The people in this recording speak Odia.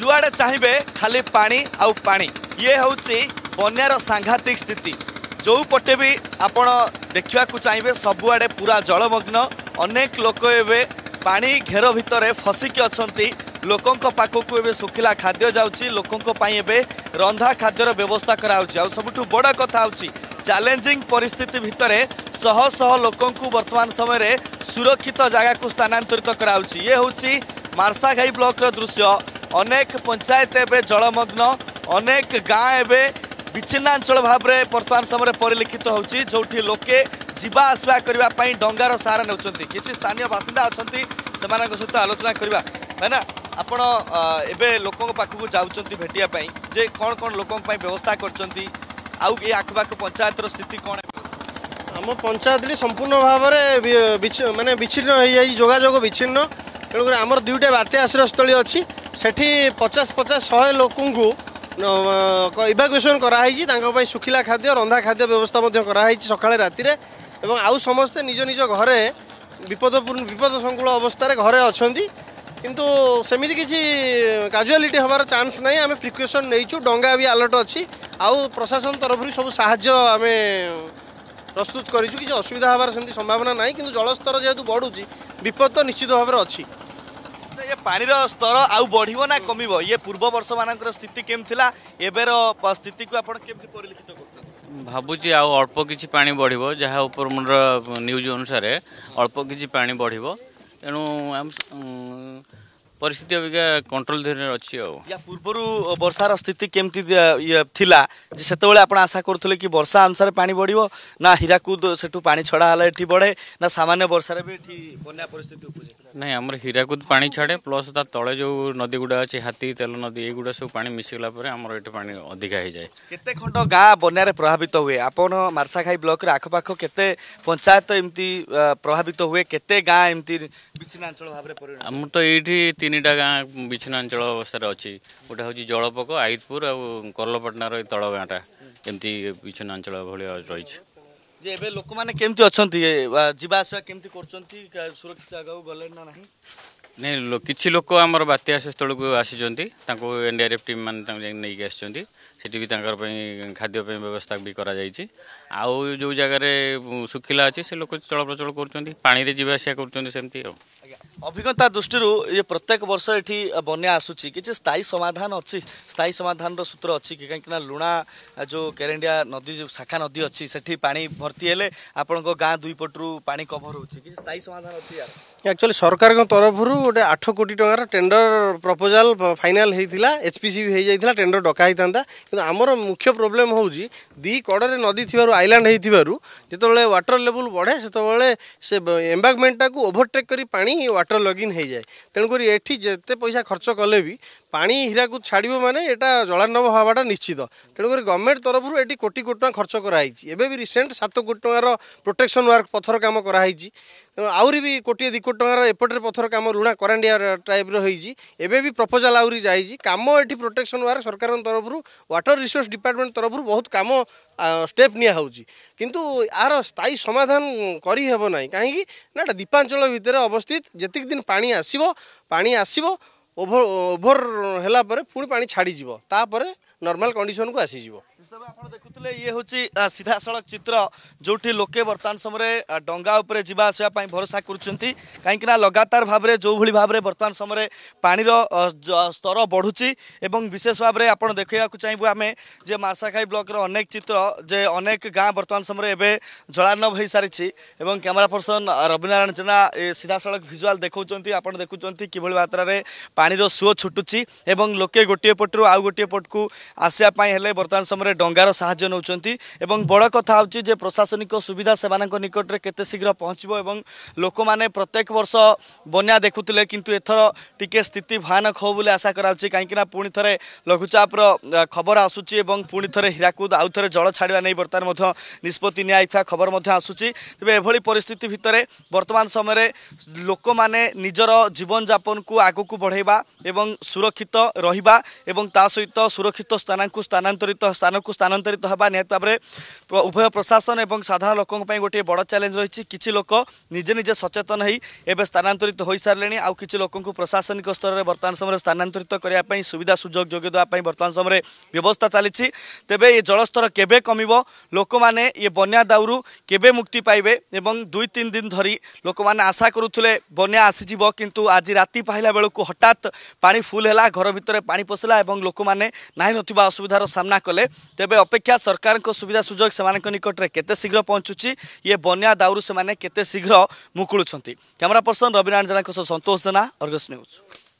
ଯୁଆଡ଼େ ଚାହିଁବେ ଖାଲି ପାଣି ଆଉ ପାଣି ଇଏ ହେଉଛି ବନ୍ୟାର ସାଂଘାତିକ ସ୍ଥିତି ଯେଉଁ ପଟେ ବି ଆପଣ ଦେଖିବାକୁ ଚାହିଁବେ ସବୁଆଡ଼େ ପୁରା ଜଳମଗ୍ନ ଅନେକ ଲୋକ ଏବେ ପାଣି ଘେର ଭିତରେ ଫସିକି ଅଛନ୍ତି ଲୋକଙ୍କ ପାଖକୁ ଏବେ ଶୁଖିଲା ଖାଦ୍ୟ ଯାଉଛି ଲୋକଙ୍କ ପାଇଁ ଏବେ ରନ୍ଧା ଖାଦ୍ୟର ବ୍ୟବସ୍ଥା କରାହେଉଛି ଆଉ ସବୁଠୁ ବଡ଼ କଥା ହେଉଛି ଚ୍ୟାଲେଞ୍ଜିଂ ପରିସ୍ଥିତି ଭିତରେ ଶହ ଶହ ଲୋକଙ୍କୁ ବର୍ତ୍ତମାନ ସମୟରେ ସୁରକ୍ଷିତ ଜାଗାକୁ ସ୍ଥାନାନ୍ତରିତ କରାହେଉଛି ଇଏ ହେଉଛି ମାର୍ଶାଘାଇ ବ୍ଲକର ଦୃଶ୍ୟ ଅନେକ ପଞ୍ଚାୟତ ଏବେ ଜଳମଗ୍ନ ଅନେକ ଗାଁ ଏବେ ବିଚ୍ଛିନ୍ନାଞ୍ଚଳ ଭାବରେ ବର୍ତ୍ତମାନ ସମୟରେ ପରିଲକ୍ଷିତ ହେଉଛି ଯେଉଁଠି ଲୋକେ ଯିବା ଆସିବା କରିବା ପାଇଁ ଡଙ୍ଗାର ସାହାରା ନେଉଛନ୍ତି କିଛି ସ୍ଥାନୀୟ ବାସିନ୍ଦା ଅଛନ୍ତି ସେମାନଙ୍କ ସହିତ ଆଲୋଚନା କରିବା ଭାଇନା ଆପଣ ଏବେ ଲୋକଙ୍କ ପାଖକୁ ଯାଉଛନ୍ତି ଭେଟିବା ପାଇଁ ଯେ କ'ଣ କ'ଣ ଲୋକଙ୍କ ପାଇଁ ବ୍ୟବସ୍ଥା କରିଛନ୍ତି ଆଉ ଏ ଆଖପାଖ ପଞ୍ଚାୟତର ସ୍ଥିତି କ'ଣ ଆମ ପଞ୍ଚାୟତରେ ସମ୍ପୂର୍ଣ୍ଣ ଭାବରେ ମାନେ ବିଚ୍ଛିନ୍ନ ହେଇଯାଇଛି ଯୋଗାଯୋଗ ବିଚ୍ଛିନ୍ନ ତେଣୁକରି ଆମର ଦୁଇଟା ବାତ୍ୟା ଆଶ୍ରୟସ୍ଥଳୀ ଅଛି ସେଠି ପଚାଶ ପଚାଶ ଶହେ ଲୋକଙ୍କୁ ଇଭାକୁଏସନ୍ କରାହେଇଛି ତାଙ୍କ ପାଇଁ ଶୁଖିଲା ଖାଦ୍ୟ ରନ୍ଧା ଖାଦ୍ୟ ବ୍ୟବସ୍ଥା ମଧ୍ୟ କରାହେଇଛି ସକାଳେ ରାତିରେ ଏବଂ ଆଉ ସମସ୍ତେ ନିଜ ନିଜ ଘରେ ବିପଦପୂର୍ଣ୍ଣ ବିପଦ ସଂକୁଳ ଅବସ୍ଥାରେ ଘରେ ଅଛନ୍ତି କିନ୍ତୁ ସେମିତି କିଛି କାଜୁଆଲିଟି ହେବାର ଚାନ୍ସ ନାହିଁ ଆମେ ପ୍ରିକ୍ୟୁଏସନ୍ ନେଇଛୁ ଡଙ୍ଗା ବି ଆଲର୍ଟ ଅଛି ଆଉ ପ୍ରଶାସନ ତରଫରୁ ସବୁ ସାହାଯ୍ୟ ଆମେ ପ୍ରସ୍ତୁତ କରିଛୁ କିଛି ଅସୁବିଧା ହେବାର ସେମିତି ସମ୍ଭାବନା ନାହିଁ କିନ୍ତୁ ଜଳସ୍ତର ଯେହେତୁ ବଢ଼ୁଛି ବିପଦ ତ ନିଶ୍ଚିତ ଭାବରେ ଅଛି स्तर आउ बढि नमि यति एउटा स्थितिको भुचि आउ अल्प बढ्यो जहाँ उपमु न्युज अनुसार अल्प कि पा बढी त परिस्थिति अब कन्ट्रोल अब या पूर्व बर्षार स्थिति केतब आशाले कि वर्षा अनुसार पाराकुद पाडाहेला बढे नाम वर्षा बन्या परिस्थिति ନାଇଁ ଆମର ହୀରାକୁଦ ପାଣି ଛାଡ଼େ ପ୍ଲସ୍ ତା ତଳେ ଯେଉଁ ନଦୀ ଗୁଡ଼ା ଅଛି ହାତୀ ତେଲ ନଦୀ ଏଗୁଡ଼ା ସବୁ ପାଣି ମିଶିଗଲା ପରେ ଆମର ଏଠି ପାଣି ଅଧିକା ହେଇଯାଏ କେତେ ଖଣ୍ଡ ଗାଁ ବନ୍ୟାରେ ପ୍ରଭାବିତ ହୁଏ ଆପଣ ମାର୍ସାଘାଇ ବ୍ଲକରେ ଆଖପାଖ କେତେ ପଞ୍ଚାୟତ ଏମିତି ପ୍ରଭାବିତ ହୁଏ କେତେ ଗାଁ ଏମିତି ବିଚ୍ଛିନ୍ନାଞ୍ଚଳ ଭାବରେ ଆମର ତ ଏଇଠି ତିନିଟା ଗାଁ ବିଚ୍ଛିନ୍ନାଞ୍ଚଳ ଅବସ୍ଥାରେ ଅଛି ଗୋଟେ ହେଉଛି ଜଳପକ ଆଇତପୁର ଆଉ କର୍ଲପାଟଣାର ଏଇ ତଳ ଗାଁଟା ଏମିତି ବିଚ୍ଛିନ୍ନାଞ୍ଚଳ ଭଳିଆ ରହିଛି ଯେ ଏବେ ଲୋକମାନେ କେମିତି ଅଛନ୍ତି ଯିବା ଆସିବା କେମିତି କରୁଛନ୍ତି ସୁରକ୍ଷିତ ଜାଗାକୁ ଗଲେଣି ନା ନାହିଁ ନାଇଁ କିଛି ଲୋକ ଆମର ବାତ୍ୟା ସ୍ଥଳକୁ ଆସିଛନ୍ତି ତାଙ୍କୁ ଏନ୍ଡିଆର୍ଏଫ୍ ଟିମ୍ ମାନେ ତାଙ୍କୁ ଯାଇକି ନେଇକି ଆସିଛନ୍ତି ସେଠି ବି ତାଙ୍କର ପାଇଁ ଖାଦ୍ୟ ପାଇଁ ବ୍ୟବସ୍ଥା ବି କରାଯାଇଛି ଆଉ ଯେଉଁ ଜାଗାରେ ଶୁଖିଲା ଅଛି ସେ ଲୋକ ଚଳପ୍ରଚଳ କରୁଛନ୍ତି ପାଣିରେ ଯିବା ଆସିବା କରୁଛନ୍ତି ସେମିତି ଆଉ ଅଭିଜ୍ଞତା ଦୃଷ୍ଟିରୁ ଇଏ ପ୍ରତ୍ୟେକ ବର୍ଷ ଏଠି ବନ୍ୟା ଆସୁଛି କିଛି ସ୍ଥାୟୀ ସମାଧାନ ଅଛି ସ୍ଥାୟୀ ସମାଧାନର ସୂତ୍ର ଅଛି କି କାହିଁକି ନା ଲୁଣା ଯେଉଁ କେରେଣ୍ଡିଆ ନଦୀ ଯେଉଁ ଶାଖା ନଦୀ ଅଛି ସେଠି ପାଣି ଭର୍ତ୍ତି ହେଲେ ଆପଣଙ୍କ ଗାଁ ଦୁଇପଟରୁ ପାଣି କଭର୍ ହେଉଛି କିଛି ସ୍ଥାୟୀ ସମାଧାନ ଅଛି ଆକ୍ଚୁଆଲି ସରକାରଙ୍କ ତରଫରୁ ଗୋଟେ ଆଠ କୋଟି ଟଙ୍କାର ଟେଣ୍ଡର ପ୍ରପୋଜାଲ ଫାଇନାଲ ହେଇଥିଲା ଏଚ ପି ସି ବି ହେଇଯାଇଥିଲା ଟେଣ୍ଡର ଡକା ହେଇଥାନ୍ତା କିନ୍ତୁ ଆମର ମୁଖ୍ୟ ପ୍ରୋବ୍ଲେମ୍ ହେଉଛି ଦି କଡ଼ରେ ନଦୀ ଥିବାରୁ ଆଇଲାଣ୍ଡ ହେଇଥିବାରୁ ଯେତେବେଳେ ୱାଟର ଲେବୁଲ ବଢ଼େ ସେତେବେଳେ ସେ ଏମ୍ବାଗମେଣ୍ଟଟାକୁ ଓଭରଟେକ୍ କରି ପାଣି ହିଁ ୱାଟର୍ ଲଗ୍ଇନ୍ ହେଇଯାଏ ତେଣୁକରି ଏଠି ଯେତେ ପଇସା ଖର୍ଚ୍ଚ କଲେ ବି ପାଣି ହୀରାକୁଦ ଛାଡ଼ିବ ମାନେ ଏଇଟା ଜଳାର୍ଣ୍ଣବ ହେବାଟା ନିଶ୍ଚିତ ତେଣୁକରି ଗଭର୍ଣ୍ଣମେଣ୍ଟ ତରଫରୁ ଏଠି କୋଟି କୋଟି ଟଙ୍କା ଖର୍ଚ୍ଚ କରାହେଇଛି ଏବେ ବି ରିସେଣ୍ଟ ସାତ କୋଟି ଟଙ୍କାର ପ୍ରୋଟେକ୍ସନ୍ ୱାର୍କ ପଥର କାମ କରାହେଇଛି ଆହୁରି ବି କୋଟିଏ ଦୁଇ କୋଟି ଟଙ୍କାର ଏପଟରେ ପଥର କାମ ଋଣା କରାଣ୍ଡିଆ ଟାଇପ୍ର ହେଇଛି ଏବେ ବି ପ୍ରପୋଜାଲ୍ ଆହୁରି ଯାଇଛି କାମ ଏଠି ପ୍ରୋଟେକ୍ସନ୍ ୱାର୍କ ସରକାରଙ୍କ ତରଫରୁ ୱାଟର ରିସୋର୍ସ ଡିପାର୍ଟମେଣ୍ଟ ତରଫରୁ ବହୁତ କାମ ଷ୍ଟେପ୍ ନିଆହେଉଛି କିନ୍ତୁ ଏହାର ସ୍ଥାୟୀ ସମାଧାନ କରିହେବ ନାହିଁ କାହିଁକି ନା ଏଇଟା ଦ୍ୱୀପାଞ୍ଚଳ ଭିତରେ ଅବସ୍ଥିତ ଯେତିକି ଦିନ ପାଣି ଆସିବ ପାଣି ଆସିବ ଓଭର ଓଭର ହେଲା ପରେ ପୁଣି ପାଣି ଛାଡ଼ିଯିବ ତାପରେ ନର୍ମାଲ କଣ୍ଡିସନକୁ ଆସିଯିବ দেখুলে ইয়ে হচ্ছে সিধাসলখ চিত্র যেটি লোকে বর্তমান সময় ডঙ্গা উপরে যা আসা ভরসা করছেন কিন্তু না লগাতার ভাবে যেভাবে ভাবে বর্তমান সময় পাণির স্তর বড়ুচি এবং বিশেষ ভাবে আপনার দেখা চাইবু আমি যে মাসাখাই ব্লকর অনেক চিত্র যে অনেক গাঁ বর্তমান সময় এবে জলার্ণব হয়ে সারিছি এবং ক্যামেরা পর্সন রবীন্দ্রনারায়ণ জেনা সিধাসলখ ভিজুয়াল দেখুম আপনার দেখুম কিভাবে মাত্রার পাণির সুয় ছুটুছি এবং লোকে গোটিয়ে পটু আউ গোটিয়ে পটকু আসা বর্তমান সময় ডঙ্গার সাহায্য ନେଉଛନ୍ତି ଏବଂ ବଡ଼ କଥା ହେଉଛି ଯେ ପ୍ରଶାସନିକ ସୁବିଧା ସେମାନଙ୍କ ନିକଟରେ କେତେ ଶୀଘ୍ର ପହଞ୍ଚିବ ଏବଂ ଲୋକମାନେ ପ୍ରତ୍ୟେକ ବର୍ଷ ବନ୍ୟା ଦେଖୁଥିଲେ କିନ୍ତୁ ଏଥର ଟିକେ ସ୍ଥିତି ଭୟାନକ ହେଉ ବୋଲି ଆଶା କରାଯାଉଛି କାହିଁକିନା ପୁଣି ଥରେ ଲଘୁଚାପର ଖବର ଆସୁଛି ଏବଂ ପୁଣି ଥରେ ହୀରାକୁଦ ଆଉ ଥରେ ଜଳ ଛାଡ଼ିବା ନେଇ ବର୍ତ୍ତମାନ ମଧ୍ୟ ନିଷ୍ପତ୍ତି ନିଆଯାଇଥିବା ଖବର ମଧ୍ୟ ଆସୁଛି ତେବେ ଏଭଳି ପରିସ୍ଥିତି ଭିତରେ ବର୍ତ୍ତମାନ ସମୟରେ ଲୋକମାନେ ନିଜର ଜୀବନଯାପନକୁ ଆଗକୁ ବଢ଼େଇବା ଏବଂ ସୁରକ୍ଷିତ ରହିବା ଏବଂ ତା ସହିତ ସୁରକ୍ଷିତ ସ୍ଥାନକୁ ସ୍ଥାନାନ୍ତରିତ ସ୍ଥାନକୁ ସ୍ଥାନାନ୍ତରିତ ହେବା ନିହାତି ଭାବରେ ଉଭୟ ପ୍ରଶାସନ ଏବଂ ସାଧାରଣ ଲୋକଙ୍କ ପାଇଁ ଗୋଟିଏ ବଡ଼ ଚ୍ୟାଲେଞ୍ଜ ରହିଛି କିଛି ଲୋକ ନିଜେ ନିଜେ ସଚେତନ ହୋଇ ଏବେ ସ୍ଥାନାନ୍ତରିତ ହୋଇସାରିଲେଣି ଆଉ କିଛି ଲୋକଙ୍କୁ ପ୍ରଶାସନିକ ସ୍ତରରେ ବର୍ତ୍ତମାନ ସମୟରେ ସ୍ଥାନାନ୍ତରିତ କରିବା ପାଇଁ ସୁବିଧା ସୁଯୋଗ ଯୋଗାଇ ଦେବା ପାଇଁ ବର୍ତ୍ତମାନ ସମୟରେ ବ୍ୟବସ୍ଥା ଚାଲିଛି ତେବେ ଏ ଜଳସ୍ତର କେବେ କମିବ ଲୋକମାନେ ଏ ବନ୍ୟା ଦାଉରୁ କେବେ ମୁକ୍ତି ପାଇବେ ଏବଂ ଦୁଇ ତିନି ଦିନ ଧରି ଲୋକମାନେ ଆଶା କରୁଥିଲେ ବନ୍ୟା ଆସିଯିବ କିନ୍ତୁ ଆଜି ରାତି ପାଇଲା ବେଳକୁ ହଠାତ୍ ପାଣି ଫୁଲ୍ ହେଲା ଘର ଭିତରେ ପାଣି ପଶିଲା ଏବଂ ଲୋକମାନେ ନାହିଁ ନଥିବା ଅସୁବିଧାର ସାମ୍ନା କଲେ ତେବେ ଅପେକ୍ଷା सरकारको सुविधा निकट निकटमा केत शीघ्र पहचु ये बन्या दाउरु शीघ्र मुकुन्छ क्यमेरा पर्सन रविनारायण जना अर्गस जेना